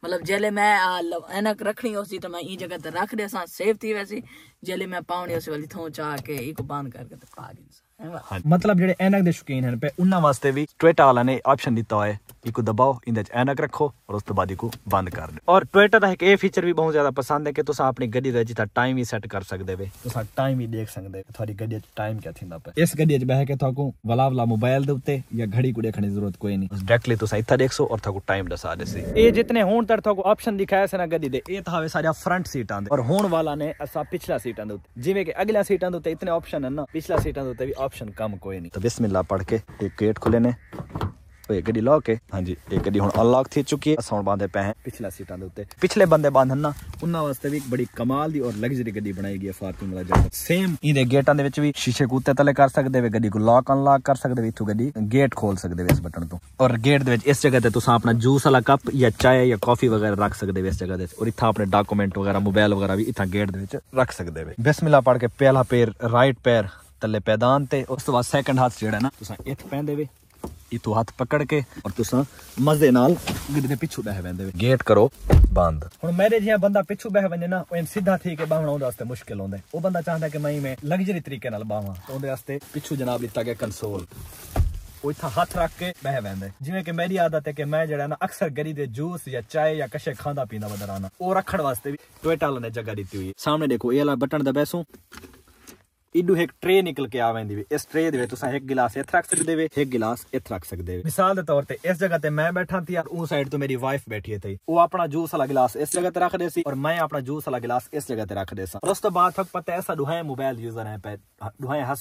मतलब जैसे मैं एनक रखनी होसी तो मैं ई जगह ते रख दे सा सेफ थी वैसी जैसे मैं पावनी होसी वाली थों चा के इको बंद करके ते पा गई ਮਤਲਬ ਜਿਹੜੇ ਐਨਕ ਦੇ ਸ਼ੌਕੀਨ ਹਨ ਪੇ ਉਹਨਾਂ ਵਾਸਤੇ ਵੀ ਟੋਇਟਾ ਵਾਲਾ ਨੇ ਆਪਸ਼ਨ ਦਿੱਤਾ ਹੋਇਆ ਹੈ ਇੱਕ ਦਬਾਓ ਇਹਦੇ ਚ ਐਨਕ ਰੱਖੋ ਔਰ ਉਸ ਤੋਂ ਬਾਅਦ ਬੰਦ ਕਰ ਦਿਓ ਔਰ ਟਵਿੱਟਰ ਦਾ ਇੱਕ ਇਹ ਫੀਚਰ ਵੀ ਬਹੁਤ ਜ਼ਿਆਦਾ ਪਸੰਦ ਹੈ ਕਿ ਤੁਸੀਂ ਆਪਣੀ ਗੱਡੀ ਦਾ ਜਿਹਦਾ ਟਾਈਮ ਵੀ ਸੈੱਟ ਕਰ ਸਕਦੇ ਹੋ ਤੁਸੀਂ ਟਾਈਮ ਵੀ ਦੇਖ ਸਕਦੇ ਹੋ ਤੁਹਾਡੀ ਗੱਡੀ ਦਾ ਟਾਈਮ ਕਿਆ ਥਿੰਦਾ ਪਿਆ ਇਸ ਗੱਡੀ ਚ ਬਹਿ ਕੇ ਤੁਹਾਨੂੰ ਵਲਾ ਵਲਾ ਮੋਬਾਈਲ ਦੇ ਉੱਤੇ ਜਾਂ ਘੜੀ ਕੋ ਦੇਖਣ ਦੀ ਜ਼ਰੂਰਤ ਕੋਈ ਨਹੀਂ ਡਾਇਰੈਕਟਲੀ ਤੁਸੀਂ ਇੱਥੇ ਦੇਖ ਸੋ ਔਰ ਤੁਹਾਨੂੰ ਟਾਈਮ ਦੱਸਾ ਦੇ ਸੀ ਇਹ ਜਿਤਨੇ ਹੁਣ ਤੱਕ ਤੁਹਾਨੂੰ ਆਪਸ਼ਨ ਦਿਖਾਇਆ ਸੀ ਨਾ ਗੱਡੀ ਦੇ ਇਹ ਤਾਂ ਹਵੇ ਸਾਰੇ ਫਰੰਟ ਸੀਟਾਂ ਦੇ ਔਰ ਹੁਣ ਵਾਲਾ ਨੇ ਅਸਾ ਪਿਛਲਾ ਸੀਟਾਂ ਦੇ ਉੱਤੇ ਜਿਵੇਂ ਕਿ ਅਗਲੀਆਂ ਸੀਟਾਂ ਦੇ ਉੱਤੇ ਇਤਨੇ ਆਪਸ਼ਨ ਹਨ ਨਾ ਪਿਛਲਾ ਸੀਟਾਂ ਦੇ ਉੱਤੇ ਵੀ ਆਪਸ਼ਨ ਕਮ ਕੋਈ ਨਹੀਂ ਤਾਂ ਬਿਸਮਿਲਲਾ ਪੜ ਕੇ ਇੱਕ ਗੇਟ ਖੁੱਲੇ ਨੇ ਓਏ ਗੱਡੀ ਲੋਕ ਹੈ ਹਾਂਜੀ ਇਹ ਗੱਡੀ ਹੁਣ ਅਨਲੌਕ ਥੀ ਚੁੱਕੀ ਹੈ ਸੌਣ ਬੰਦੇ ਪਏ ਹੈ ਪਿਛਲਾ ਸੀਟਾਂ ਦੇ ਉੱਤੇ ਪਿਛਲੇ ਬੰਦੇ ਬਾਂਧਨ ਨਾ ਉਹਨਾਂ ਵਾਸਤੇ ਵੀ ਇੱਕ ਬੜੀ ਕਮਾਲ ਦੀ ਔਰ ਲਗਜ਼ਰੀ ਗੱਡੀ ਬਣਾਈ ਗਈ ਹੈ ਵਾਲਾ ਜੈਸਾ ਸੇਮ ਇਹਦੇ ਗੇਟਾਂ ਦੇ ਵਿੱਚ ਵੀ ਸ਼ੀਸ਼ੇ ਕੂਤੇ ਤਲੇ ਕਰ ਸਕਦੇ ਵੇ ਗੱਡੀ ਨੂੰ ਲੌਕ ਅਨਲੌਕ ਕਰ ਸਕਦੇ ਵੇ ਇਥੋਂ ਗੱਡੀ ਗੇਟ ਖੋਲ ਸਕਦੇ ਵੇ ਇਸ ਬਟਨ ਤੋਂ ਔਰ ਗੇਟ ਦੇ ਵਿੱਚ ਇਸ ਜਗ੍ਹਾ ਤੇ ਤੁਸੀਂ ਆਪਣਾ ਜੂਸ ਵਾਲਾ ਕੱਪ ਜਾਂ ਚਾਹ ਜਾਂ ਕਾਫੀ ਵਗੈਰਾ ਰੱਖ ਸਕਦੇ ਵੇ ਇਸ ਜਗ੍ਹਾ ਤੇ ਔਰ ਇੱਥਾ ਆਪਣੇ ਡਾਕੂਮੈਂਟ ਵਗੈਰਾ ਮੋਬਾਈਲ ਵਗੈਰਾ ਵੀ ਇੱਥਾ ਗੇਟ ਦੇ ਵਿੱਚ ਰੱਖ ਸਕਦੇ ਵੇ ਬਿਸਮਿਲ੍ਲਾ ਪੜ ਕੇ ਪਹਿਲਾ ਪੈਰ ਰਾਈਟ ਪੈਰ ਥੱਲੇ ਪੈਦਾਨ ਤੇ ਉਸ ਤੋਂ ਬਾਅਦ ਸੈਕੰਡ ਹੱਥ ਜਿਹੜਾ ਨਾ ਤੁਸੀਂ ਇੱਥੇ ਪਹਿਨਦੇ ਵੇ ਇਹ ਤੋਂ ਹੱਥ ਪਕੜ ਕੇ ਔਰ ਤੁਸੀਂ ਮਜ਼ੇ ਨਾਲ ਗਿੱਡ ਦੇ ਪਿੱਛੇ ਬਹਿ ਵੰਦੇ ਗੇਟ ਕਰੋ ਬੰਦ ਹੁਣ ਮੇਰੇ ਜਿਹਾ ਬੰਦਾ ਪਿੱਛੇ ਬਹਿ ਵੰਦੇ ਨਾ ਉਹ ਸਿੱਧਾ ਠੀਕ ਹੈ ਬਾਹਣਾ ਉਹਦੇ ਵਾਸਤੇ ਮੁਸ਼ਕਿਲ ਹੁੰਦਾ ਉਹ ਬੰਦਾ ਚਾਹੁੰਦਾ ਕਿ ਮੈਂ ਮੈਂ ਲਗਜ਼ਰੀ ਤਰੀਕੇ ਨਾਲ ਬਾਹਾਂ ਉਹਦੇ ਵਾਸਤੇ ਪਿੱਛੇ ਜਨਾਬ ਦਿੱਤਾ ਗਿਆ ਕੰਸੋਲ ਉਹ ਇੱਥੇ ਹੱਥ ਰੱਖ ਕੇ ਬਹਿ ਵੰਦੇ ਜਿਵੇਂ ਕਿ ਮੇਰੀ ਆਦਤ ਹੈ ਕਿ ਮੈਂ ਜਿਹੜਾ ਨਾ ਅਕਸਰ ਗਰੀ ਦੇ ਜੂਸ ਜਾਂ ਚਾਹ ਜਾਂ ਕਸ਼ੇ ਖਾਂਦਾ ਪੀਂਦਾ ਬਦਰਾਨਾ ਉਹ ਰੱਖਣ ਵਾਸਤੇ ਵੀ ਟੋਇਟਾਲ ਨੇ ਜਗ੍ਹਾ ਦਿੱਤੀ ਹੋਈ ਸਾਹਮਣੇ ਦੇਖੋ ਇਹ ਵਾਲਾ ਬਟਨ ਦਬੈਸੋ इडू एक ट्रे निकल के आवे दी इस ट्रे एक गिलास इथ रख सकदे वे एक गिलास इत रख सकते वे मिसाल दे तौर पर इस जगह ते मैं बैठा थी और उस साइड तो मेरी वाइफ बैठी थी वो अपना जूस वाला गिलास इस जगह ते रख दे और मैं अपना जूस वाला गिलास इस जगह ते रख दे उस तो बाद पता ऐसा दुहाए मोबाइल यूजर है पे दुहाए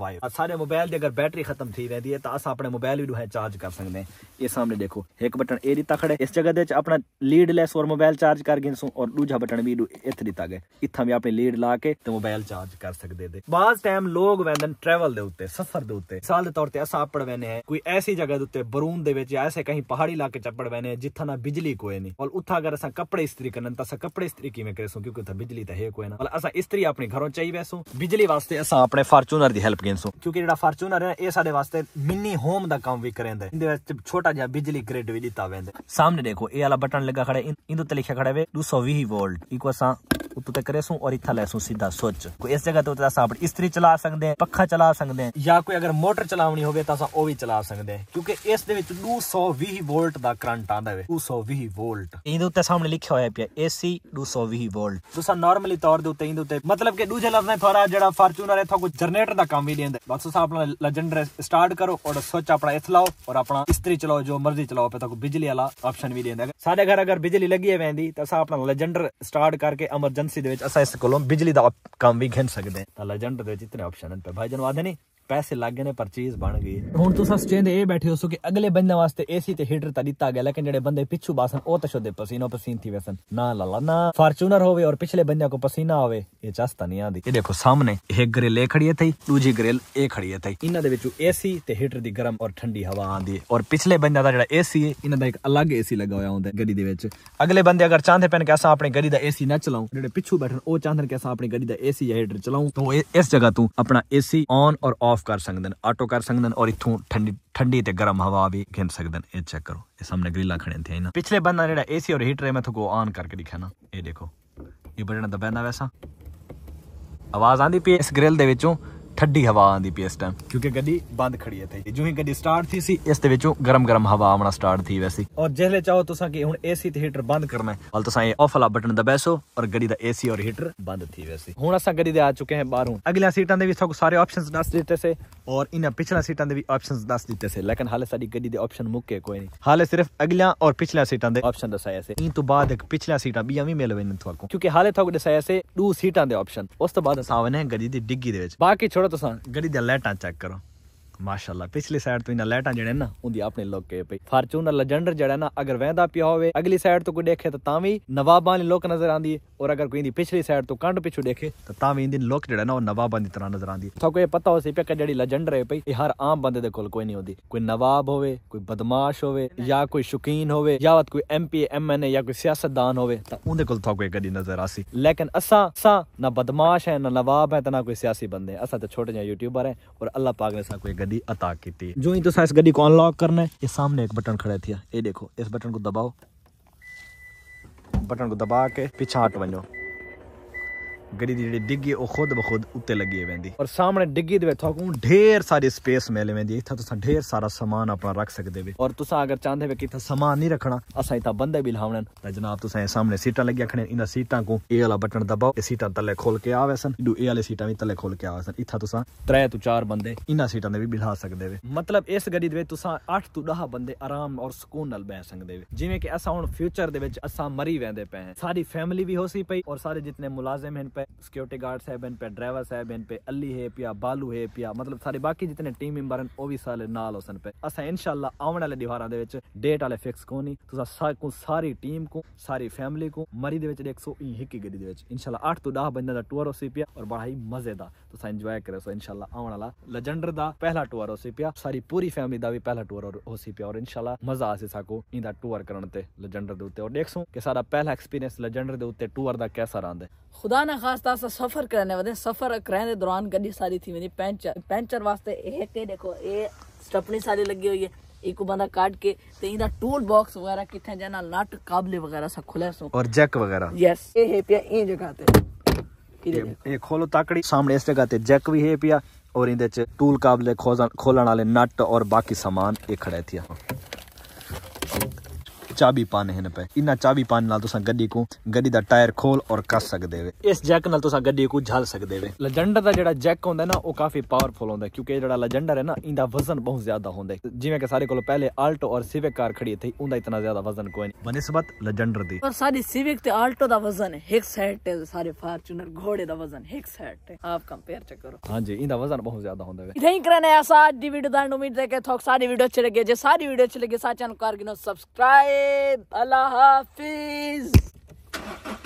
वाइफ सारे मोबाइल दी अगर बैटरी खत्म थी रहंदी है तो अस अपने मोबाइल भी दुहाए चार्ज कर सकते हैं ये सामने देखो एक बटन ए दिता खड़े इस जगह दे अपना लीड लेस और मोबाइल चार्ज कर गए और दूजा बटन भी इथ दिता गया इथा भी अपनी लीड ला के मोबाइल चार्ज कर सकदे दे ਬਾਜ਼ ਟਾਈਮ ਲੋਕ ਵੈਂਦਨ ਟਰੈਵਲ ਦੇ ਉੱਤੇ ਸਫ਼ਰ ਦੇ ਉੱਤੇ ਸਾਲ ਦੇ ਤੌਰ ਤੇ ਅਸਾਂ ਆਪੜ ਵੈਨੇ ਹੈ ਕੋਈ ਐਸੀ ਜਗ੍ਹਾ ਦੇ ਉੱਤੇ ਬਰੂਨ ਦੇ ਵਿੱਚ ਐਸੇ ਕਹੀਂ ਪਹਾੜੀ ਇਲਾਕੇ ਚ ਆਪੜ ਵੈਨੇ ਜਿੱਥਾ ਨਾ ਬਿਜਲੀ ਕੋਈ ਨਹੀਂ ਔਰ ਉੱਥਾ ਅਗਰ ਅਸਾਂ ਕੱਪੜੇ ਇਸਤਰੀ ਕਰਨ ਤਾਂ ਅਸਾਂ ਕੱਪੜੇ ਇਸਤਰੀ ਕਿਵੇਂ ਕਰੇਸੂ ਕਿਉਂਕਿ ਉੱਥੇ ਬਿਜਲੀ ਤਾਂ ਹੈ ਕੋਈ ਨਾ ਔਰ ਅਸਾਂ ਇਸਤਰੀ ਆਪਣੇ ਘਰੋਂ ਚਾਹੀ ਵੈਸੋ ਬਿਜਲੀ ਵਾਸਤੇ ਅਸਾਂ ਆਪਣੇ ਫਾਰਚੂਨਰ ਦੀ ਹੈਲਪ ਕਿੰਸੂ ਕਿਉਂਕਿ ਜਿਹੜਾ ਫਾਰਚੂਨਰ ਹੈ ਇਹ ਸਾਡੇ ਵਾਸਤੇ ਮਿੰਨੀ ਹੋਮ ਦਾ ਕੰਮ ਵੀ ਕਰੇਂਦਾ ਇਹਦੇ ਵਿੱਚ ਛੋਟਾ ਜਿਹਾ ਬਿਜਲੀ ਗ੍ਰਿਡ ਵੀ ਦਿੱਤਾ ਵੈਂਦਾ ਸਾਹਮਣੇ ਦੇਖੋ ਇਹ ਵਾਲਾ ਬਟਨ ਲੱਗਾ ਖੜਾ ਇਹਦੇ ਉੱਤੇ ਲਿਖਿਆ ਖੜਾ ਵੇ 220 ਵੋਲਟ ਇਕੋ ਅਸਾਂ ਉੱਤੇ ਕਰੇਸੂ ਔਰ ਇੱਥਾ ਲੈਸੂ ਸਿੱਧਾ ਸੋਚ ਕੋ ਇਸ ਜਗ੍ਹਾ ਤੇ ਉੱਤੇ ਅਸਾਂ ਇਸਤਰੀ ਚਲਾ ਸਕਦੇ ਆ ਪੱਖਾ ਚਲਾ ਸਕਦੇ ਆ ਜਾਂ ਕੋਈ ਅਗਰ ਮੋਟਰ ਚਲਾਉਣੀ ਹੋਵੇ ਤਾਂ ਸਾ ਉਹ ਵੀ ਚਲਾ ਸਕਦੇ ਆ ਕਿਉਂਕਿ ਇਸ ਦੇ ਵਿੱਚ 220 ਵੋਲਟ ਦਾ ਕਰੰਟ ਆਂਦਾ ਵੇ 220 ਵੋਲਟ ਇਹਦੇ ਉੱਤੇ ਸਾਹਮਣੇ ਲਿਖਿਆ ਹੋਇਆ ਪਿਆ ਏਸੀ 220 ਵੋਲਟ ਤੁਸੀਂ ਨਾਰਮਲੀ ਤੌਰ ਦੇ ਉੱਤੇ ਇਹਦੇ ਉੱਤੇ ਮਤਲਬ ਕਿ ਦੂਜੇ ਲਫ਼ਜ਼ ਨੇ ਥੋੜਾ ਜਿਹੜਾ ਫਾਰਚੂਨਰ ਇਥੋਂ ਕੋਈ ਜਨਰੇਟਰ ਦਾ ਕੰਮ ਵੀ ਦਿੰਦਾ ਬਸ ਤੁਸੀਂ ਆਪਣਾ ਲੈਜੈਂਡਰ ਸਟਾਰਟ ਕਰੋ ਔਰ ਸਵਿਚ ਆਪਣਾ ਇਥ ਲਾਓ ਔਰ ਆਪਣਾ ਇਸਤਰੀ ਚਲਾਓ ਜੋ ਮਰਜ਼ੀ ਚਲਾਓ ਪੇ ਤੁਹਾਨੂੰ ਬਿਜਲੀ ਵਾਲਾ ਆਪਸ਼ਨ ਵੀ ਦਿੰਦਾ ਸਾਡੇ ਘਰ ਅਗਰ ਬਿਜਲੀ ਲੱਗੀ ਹੈ ਵੈਂਦੀ ਤਾਂ ਸਾ ਆਪਣਾ ਲੈਜੈਂਡਰ ਸਟਾਰਟ ਕਰਕੇ ਐਮਰਜੈਂਸੀ ਦੇ ਵਿੱਚ ਅਸਾਂ ਇਸ ਕੋਲੋਂ ਬਿਜਲੀ ਦਾ ਕੰਮ ਵੀ ਖਿੰਚ ਸਕਦੇ ਹਾਂ ਤਾਂ ਏਜੰਟ ਦੇ ऑप्शन हैं भाईजान वाधनी ਪੈਸੇ ਲੱਗ ਗਏ ਨੇ ਪਰਚੇਸ ਬਣ ਗਈ ਹੁਣ ਤੁਸੀਂ ਸਟੇਂਡ ਇਹ ਬੈਠੇ ਹੋ ਸੋ ਕਿ ਅਗਲੇ ਬੰਦੇ ਵਾਸਤੇ ਏਸੀ ਤੇ ਹੀਟਰ ਤਾਂ ਦਿੱਤਾ ਗਿਆ ਲੇਕਿਨ ਜਿਹੜੇ ਬੰਦੇ ਪਿੱਛੂ ਬਾਸਨ ਉਹ ਤਾਂ ਸ਼ੁੱਧ ਪਸੀਨੋ ਪਸੀਨ ਥੀ ਵੈਸਨ ਨਾ ਲਾਲਾ ਨਾ ਫਾਰਚੂਨਰ ਹੋਵੇ ਔਰ ਪਿਛਲੇ ਬੰਦਿਆਂ ਕੋ ਪਸੀਨਾ ਆਵੇ ਇਹ ਚਸਤਾ ਨਹੀਂ ਆਂਦੀ ਇਹ ਦੇਖੋ ਸਾਹਮਣੇ ਇਹ ਗ੍ਰਿਲ ਇਹ ਖੜੀ ਹੈ ਥਈ ਦੂਜੀ ਗ੍ਰਿਲ ਇਹ ਖੜੀ ਹੈ ਥਈ ਇਹਨਾਂ ਦੇ ਵਿੱਚੋਂ ਏਸੀ ਤੇ ਹੀਟਰ ਦੀ ਗਰਮ ਔਰ ਠੰਡੀ ਹਵਾ ਆਂਦੀ ਔਰ ਪਿਛਲੇ ਬੰਦਿਆਂ ਦਾ ਜਿਹੜਾ ਏਸੀ ਹੈ ਇਹਨਾਂ ਦਾ ਇੱਕ ਅਲੱਗ ਏਸੀ ਲੱਗਾ ਹੋਇਆ ਹੁੰਦਾ ਗੱਡੀ ਦੇ ਵਿੱਚ ਅਗਲੇ ਬੰਦੇ ਅਗਰ ਚਾਹਦੇ ਪੈਣ ਕਿ ਅਸਾਂ ਆਪਣੀ ਗੱਡੀ ਦਾ ਏਸੀ ਨਾ ਚਲਾਉਂ ਜਿਹੜੇ ਪਿੱਛੂ ਬੈਠਣ ਉਹ ਚਾਹਦੇ ਕਿ ਅਸਾਂ ਆਪਣੀ ਗੱਡੀ ਦਾ ਏਸੀ ਜਾਂ ਹੀਟਰ ਚਲਾਉਂ ਤਾਂ ਇਸ ਜਗ੍ਹਾ ਤੋਂ ਆਪਣਾ ਏਸੀ ਔਨ ਔਰ ਆਫ ਆਫ ਕਰ ਨੇ ਆਟੋ ਕਰ ਨੇ ਔਰ ਇਥੋਂ ਠੰਡੀ ਠੰਡੀ ਤੇ ਗਰਮ ਹਵਾ ਵੀ ਖਿੰਚ ਸਕਦਨ ਇਹ ਚੈੱਕ ਕਰੋ ਇਹ ਸਾਹਮਣੇ ਗ੍ਰਿਲਾਂ ਖੜੇ ਨੇ ਨਾ ਪਿਛਲੇ ਬੰਦਾ ਜਿਹੜਾ ਏਸੀ ਔਰ ਹੀਟਰ ਹੈ ਮੈਂ ਤੁਹਾਨੂੰ ਆਨ ਕਰਕੇ ਦਿਖਾਣਾ ਇਹ ਦੇਖੋ ਇਹ ਬਟਨ ਦਬਾਣਾ ਵੈਸਾ ਆਵਾਜ਼ ਆਂਦੀ ਪਈ ਇਸ ਗ੍ਰਿਲ ਦੇ ਵਿੱਚੋਂ ਠੱਡੀ ਹਵਾ ਆਂਦੀ ਪਈ ਇਸ ਟਾਈਮ ਕਿਉਂਕਿ ਗੱਡੀ ਬੰਦ ਖੜੀ ਹੈ ਤੇ ਜਿਵੇਂ ਗੱਡੀ ਸਟਾਰਟ ਥੀ ਸੀ ਇਸ ਦੇ ਵਿੱਚੋਂ ਗਰਮ ਗਰਮ ਹਵਾ ਆਉਣਾ ਸਟਾਰਟ ਥੀ ਵੈਸੀ ਔਰ ਜਿਹਲੇ ਚਾਹੋ ਤੁਸੀਂ ਕਿ ਹੁਣ ਏਸੀ ਤੇ ਹੀਟਰ ਬੰਦ ਕਰਨਾ ਹੈ ਹਾਲ ਤੁਸੀਂ ਆਫ ਵਾਲਾ ਬਟਨ ਦਬੈਸੋ ਔਰ ਗੱਡੀ ਦਾ ਏਸੀ ਔਰ ਹੀਟਰ ਬੰਦ ਥੀ ਵੈਸੀ ਹੁਣ ਅਸਾਂ ਗੱਡੀ ਦੇ ਆ ਚੁੱਕੇ ਹਾਂ ਬਾਹਰੋਂ ਅਗਲੀਆਂ ਸੀਟਾਂ ਦੇ ਵੀ ਤੁਹਾਨੂੰ ਸਾਰੇ ਆਪਸ਼ਨਸ ਦੱਸ ਦਿੱਤੇ ਸੇ ਔਰ ਇਹਨਾਂ ਪਿਛਲੀਆਂ ਸੀਟਾਂ ਦੇ ਵੀ ਆਪਸ਼ਨਸ ਦੱਸ ਦਿੱਤੇ ਸੇ ਲੇਕਿਨ ਹਾਲੇ ਸਾਡੀ ਗੱਡੀ ਦੇ ਆਪਸ਼ਨ ਮੁੱਕੇ ਕੋਈ ਨਹੀਂ ਹਾਲੇ ਸਿਰਫ ਅਗਲੀਆਂ ਔਰ ਪਿਛਲੀਆਂ ਸੀਟਾਂ ਦੇ ਆਪਸ਼ਨ ਦਸਾਇਆ ਸੇ ਇਹ ਤੋਂ ਬਾਅਦ ਇੱਕ ਪਿਛਲੀਆਂ ਸੀਟਾਂ ਵੀ ਆਵੀਂ ਮਿਲਵੇਂ ਤੁਹਾਨੂੰ ਕਿਉਂਕਿ ਹਾਲੇ ਤੁਹਾਨੂੰ ਦਸਾਇਆ ਸੇ ਦੋ ਸੀਟਾਂ ਦੇ ਆਪਸ਼ਨ ਉਸ ਤੋਂ ਬਾਅਦ ਅਸਾਂ ਆਵਨੇ ਗੱਡੀ ਦੀ ਡਿੱਗੀ ਦੇ ਵਿੱਚ ਬਾਕੀ ਛੋੜ ਚਲੋ ਤੁਸੀਂ ਗੜੀ ਦੀਆਂ ਲਾਈਟਾਂ ਚੈੱਕ ਕਰੋ माशाल्लाह पिछली साइड तो इन्हें लाइटा जड़े ना उनकी अपने लोके पे फार्चून लेजेंडर जड़ा ना अगर वहदा पिया होवे अगली साइड तो कोई देखे तो ता भी नवाबा लोक नजर आंदी है और अगर कोई पिछली साइड तो कंड पिछू देखे तो ता भी इन लोक जड़ा ना वो नवाबा की तरह नजर आंदी तो कोई पता हो सी पे जड़ी लेजेंडर है पे हर आम बंदे दे कोल कोई नहीं होती कोई नवाब होवे कोई बदमाश होवे या कोई शौकीन होवे या कोई M P M N A या कोई सियासतदान होवे तो उनके कोल तो कोई कदी नजर आसी लेकिन असा असा ना बदमाश है ना नवाब है ना कोई सियासी बंदे असा तो छोटे जहाँ यूट्यूबर है और अल्लाह पाक ने सा कोई गड्डी अता की जो ही तो इस गड्डी को अनलॉक करना है ये सामने एक बटन खड़े थी ये देखो इस बटन को दबाओ बटन को दबा के पीछा हट वनो ਗੱਡੀ ਦੀ ਜਿਹੜੀ ਡਿੱਗੀ ਉਹ ਖੁਦ ਬਖੁਦ ਉੱਤੇ ਲੱਗੀ ਵੈਂਦੀ ਔਰ ਸਾਹਮਣੇ ਡਿੱਗੀ ਦੇ ਵਿੱਚ ਤੁਹਾਨੂੰ ਢੇਰ ਸਾਰੀ ਸਪੇਸ ਮਿਲ ਵੈਂਦੀ ਇੱਥੇ ਤੁਸੀਂ ਢੇਰ ਸਾਰਾ ਸਾਮਾਨ ਆਪਣਾ ਰੱਖ ਸਕਦੇ ਵੇ ਔਰ ਤੁਸੀਂ ਅਗਰ ਚਾਹੁੰਦੇ ਵੇ ਕਿ ਇੱਥੇ ਸਾਮਾਨ ਨਹੀਂ ਰੱਖਣਾ ਅਸਾਂ ਇੱਥੇ ਬੰਦੇ ਵੀ ਲਾਉਣਨ ਤਾਂ ਜਨਾਬ ਤੁਸੀਂ ਇਹ ਸਾਹਮਣੇ ਸੀਟਾਂ ਲੱਗੀਆਂ ਖਣੇ ਇਹਨਾਂ ਸੀਟਾਂ ਕੋ ਇਹ ਵਾਲਾ ਬਟਨ ਦਬਾਓ ਇਹ ਸੀਟਾਂ ਥੱਲੇ ਖੋਲ ਕੇ ਆਵੇ ਸਨ ਇਹ ਵਾਲੇ ਸੀਟਾਂ ਵੀ ਥੱਲੇ ਖੋਲ ਕੇ ਆਵੇ ਸਨ ਇੱਥੇ ਤੁਸੀਂ 3 ਤੋਂ 4 ਬੰਦੇ ਇਹਨਾਂ ਸੀਟਾਂ ਦੇ ਵੀ ਬਿਠਾ ਸਕਦੇ ਵੇ ਮਤਲਬ ਇਸ ਗੱਡੀ ਦੇ ਵਿੱਚ ਤੁਸੀਂ 8 ਤੋਂ 10 ਬੰਦੇ ਆਰਾਮ ਔਰ ਸਕੂਨ ਨਾਲ ਬੈ ਸਕਦੇ ਵੇ ਜਿਵੇਂ ਕਿ ਅਸਾਂ ਹੁਣ ਫਿਊਚਰ ਦੇ ਵਿੱਚ ਅਸਾਂ ਮਰੀ ਵੈਂਦੇ ਪਏ ਸਾਰੀ ਫੈਮਿਲੀ ਵੀ ਹੋ ਸੀ ਪਈ ਔਰ ਸਾਰੇ ਜਿੰਨੇ ਮੁਲਾਜ਼ਮ ਹਨ पे सिक्योरिटी गार्ड्स है इन पे ड्राइवर्स है इन पे अली है पिया बालू है पिया मतलब सारे बाकी जितने टीम मेंबर हैं ओह भी सारे नाल उसन पे असा इंशाल्लाह आने वाले दीवारों के डेट वाले फिक्स को नहीं तुसा सा सारी टीम को सारी फैमिली को मरी दे विच 101 की गड्डी दे विच तो 10 बंदे टूर होसी पिया और बड़ा ही मजेदार तुसा एंजॉय करो सो इंशाल्लाह आने वाला लेजेंडर दा पहला टूर होसी पिया सारी पूरी फैमिली दा भी पहला टूर होसी पिया और इंशाल्लाह मजा आसी साको इंदा टूर करन ते लेजेंडर दे उते और देखसो कि सारा पहला एक्सपीरियंस लेजेंडर दे उते टूर दा कैसा रहा खुदा ना आस्ता आस्ता सफ़र करने वधे सफ़र करण जे दौरान गड्डी सारी थी वही पेंचर पेंचर वास्ते हिते देखो ये स्टपनी सारी लगी हुई है एक बंदा काट के ते इंदा टूल बॉक्स वगैरह किथे जाना लट काबले वगैरह सब खुले सो और जैक वगैरह यस ए है पिया ए जगह ते ये खोलो ताकड़ी सामने इस जगह ते जैक भी है पिया और इंदे च टूल काबले खोलन वाले नट और बाकी सामान ए खड़े थिया ਚਾਬੀ ਪਾਣ ਹਨ ਪਏ ਇਹਨਾਂ ਚਾਬੀ ਪਾਣ ਨਾਲ ਤੁਸੀਂ ਗੱਡੀ ਕੋ ਗੱਡੀ ਦਾ ਟਾਇਰ ਖੋਲ ਔਰ ਕੱਸ ਸਕਦੇ ਵੇ ਇਸ ਜੈਕ ਨਾਲ ਤੁਸੀਂ ਗੱਡੀ ਕੋ ਝਲ ਸਕਦੇ ਵੇ ਲੈਜੈਂਡਰ ਦਾ ਜਿਹੜਾ ਜੈਕ ਹੁੰਦਾ ਨਾ ਉਹ ਕਾਫੀ ਪਾਵਰਫੁਲ ਹੁੰਦਾ ਕਿਉਂਕਿ ਜਿਹੜਾ ਲੈਜੈਂਡਰ ਹੈ ਨਾ ਇਹਦਾ ਵਜ਼ਨ ਬਹੁਤ ਜ਼ਿਆਦਾ ਹੁੰਦਾ ਜਿਵੇਂ ਕਿ ਸਾਰੇ ਕੋਲ ਪਹਿਲੇ ਆਲਟੋ ਔਰ ਸਿਵਿਕ ਕਾਰ ਖੜੀ ਇੱਥੇ ਉਹਦਾ ਇਤਨਾ ਜ਼ਿਆਦਾ ਵਜ਼ਨ ਕੋਈ ਨਹੀਂ ਬਨਿਸਬਤ ਲੈਜੈਂਡਰ ਦੀ ਪਰ ਸਾਡੀ ਸਿਵਿਕ ਤੇ ਆਲਟੋ ਦਾ ਵਜ਼ਨ ਹੈ ਇੱਕ ਸਾਈਡ ਤੇ ਸਾਰੇ ਫਾਰਚੂਨਰ ਘੋੜੇ ਦਾ ਵਜ਼ਨ ਇੱਕ ਸਾਈਡ ਤੇ ਆਪ ਕੰਪੇਅਰ ਚ ਕਰੋ ਹਾਂਜੀ ਇਹਦਾ ਵਜ਼ਨ ਬਹੁਤ ਜ਼ਿਆਦਾ ਹੁੰਦਾ ਵੇ ਨਹੀਂ ਕਰਨੇ ਐਸਾ ਅੱਜ ਦੀ ਵੀਡੀਓ ਦਾ ਉਮੀਦ ਹੈ ਕਿ ਤੁਹਾਨੂੰ ਸਾਡੀ ਵੀਡੀਓ ਅੱਛੀ ਲੱਗੀ ਜੇ ਸਾਰੀ ਵੀਡੀਓ ਅੱਛੀ ਲੱਗੀ ਸਾ ਚੈਨਲ ਕਰ ਗਿਨੋ ਸਬਸਕ੍ਰਾਈਬ भला हाफिज